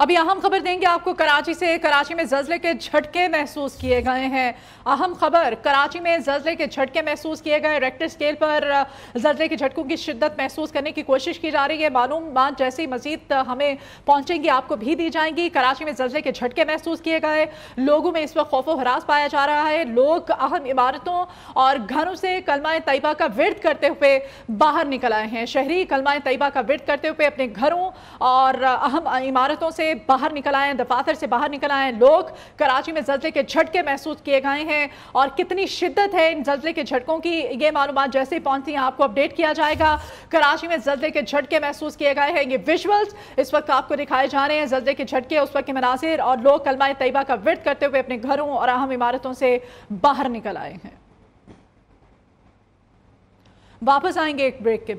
अभी अहम खबर देंगे आपको कराची से कराची में जजले के झटके महसूस किए गए हैं अहम खबर कराची में जजले के झटके महसूस किए गए रेक्टर स्केल पर जजले के झटकों की शिद्दत महसूस करने की कोशिश की जा रही है मालूम बात जैसे ही मजीद हमें पहुंचेंगी आपको भी दी जाएंगी कराची में जजले के झटके महसूस किए गए लोगों में इस वक्त खौफो हरास पाया जा रहा है लोग अहम इमारतों और घरों से कलमाए तयबा का विरध करते हुए बाहर निकल आए हैं शहरी कलमाए तयबा का विरध करते हुए अपने घरों और अहम इमारतों से से बाहर निकल आए हैं दफातर से बाहर निकल आए हैं लोग कराची में जल्जले के झटके महसूस किए गए हैं और कितनी शिद्दत है इन जल्जले के झटकों की ये मालूम जैसे ही पहुंचती हैं आपको अपडेट किया जाएगा कराची में जल्जले के झटके महसूस किए गए हैं ये विजुअल्स इस वक्त आपको दिखाए जा रहे हैं जल्जले के झटके उस वक्त के मनाजिर और लोग कलमाए तयबा का विरत करते हुए अपने घरों और अहम इमारतों से बाहर निकल आए हैं वापस आएंगे एक ब्रेक के